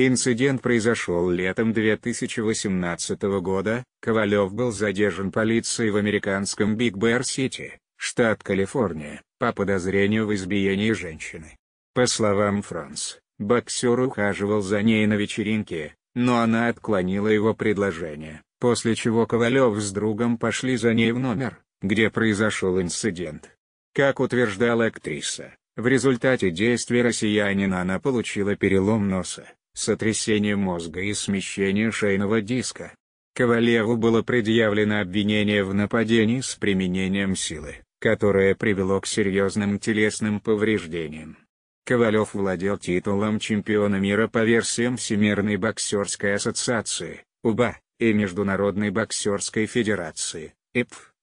Инцидент произошел летом 2018 года, Ковалев был задержан полицией в американском Биг Бэр-Сити, штат Калифорния, по подозрению в избиении женщины. По словам Франс, боксер ухаживал за ней на вечеринке, но она отклонила его предложение, после чего Ковалев с другом пошли за ней в номер, где произошел инцидент. Как утверждала актриса, в результате действий россиянина она получила перелом носа сотрясение мозга и смещение шейного диска. Кавалеру было предъявлено обвинение в нападении с применением силы, которое привело к серьезным телесным повреждениям. Ковалев владел титулом чемпиона мира по версиям Всемирной боксерской ассоциации, УБА, и Международной боксерской федерации, ИПФ.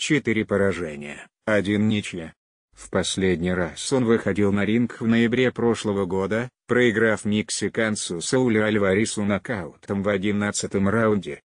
Четыре поражения, один ничья. В последний раз он выходил на ринг в ноябре прошлого года, проиграв мексиканцу Саулю Альварису нокаутом в одиннадцатом раунде.